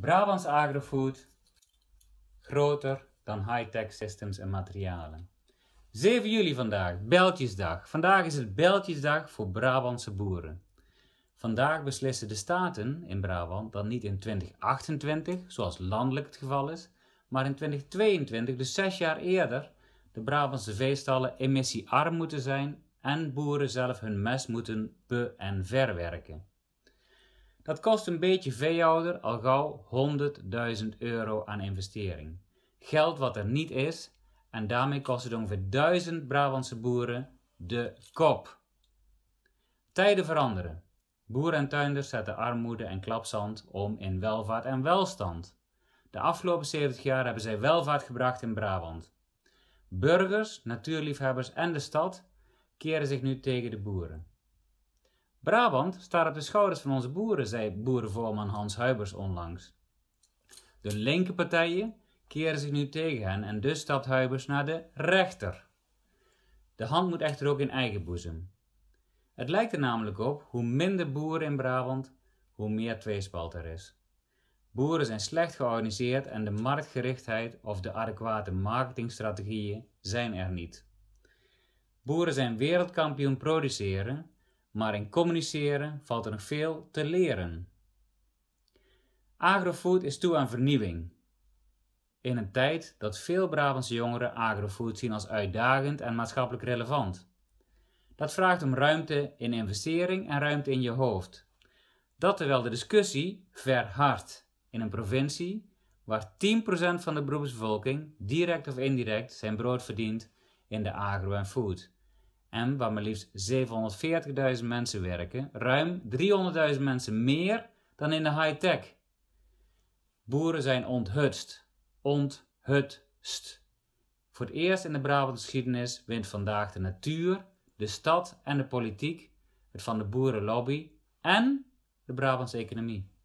Brabants agrofood groter dan high-tech systems en materialen. 7 juli vandaag, Beltjesdag. Vandaag is het Beltjesdag voor Brabantse boeren. Vandaag beslissen de staten in Brabant dat niet in 2028, zoals landelijk het geval is, maar in 2022, dus zes jaar eerder, de Brabantse veestallen emissiearm moeten zijn en boeren zelf hun mest moeten be- en verwerken. Dat kost een beetje veehouder al gauw 100.000 euro aan investering. Geld wat er niet is en daarmee kost het ongeveer 1000 Brabantse boeren de kop. Tijden veranderen. Boeren en tuinders zetten armoede en klapzand om in welvaart en welstand. De afgelopen 70 jaar hebben zij welvaart gebracht in Brabant. Burgers, natuurliefhebbers en de stad keren zich nu tegen de boeren. Brabant staat op de schouders van onze boeren, zei boerenvoorman Hans Huibers onlangs. De linkerpartijen keren zich nu tegen hen en dus stapt Huibers naar de rechter. De hand moet echter ook in eigen boezem. Het lijkt er namelijk op hoe minder boeren in Brabant, hoe meer tweespalt er is. Boeren zijn slecht georganiseerd en de marktgerichtheid of de adequate marketingstrategieën zijn er niet. Boeren zijn wereldkampioen produceren, maar in communiceren valt er nog veel te leren. Agrofood is toe aan vernieuwing. In een tijd dat veel Brabantse jongeren agrofood zien als uitdagend en maatschappelijk relevant. Dat vraagt om ruimte in investering en ruimte in je hoofd. Dat terwijl de discussie verhardt in een provincie waar 10% van de beroepsbevolking direct of indirect zijn brood verdient in de agro en food en waar maar liefst 740.000 mensen werken, ruim 300.000 mensen meer dan in de high-tech. Boeren zijn onthutst. Onthutst. Voor het eerst in de Brabantse geschiedenis wint vandaag de natuur, de stad en de politiek het van de boerenlobby en de Brabantse economie.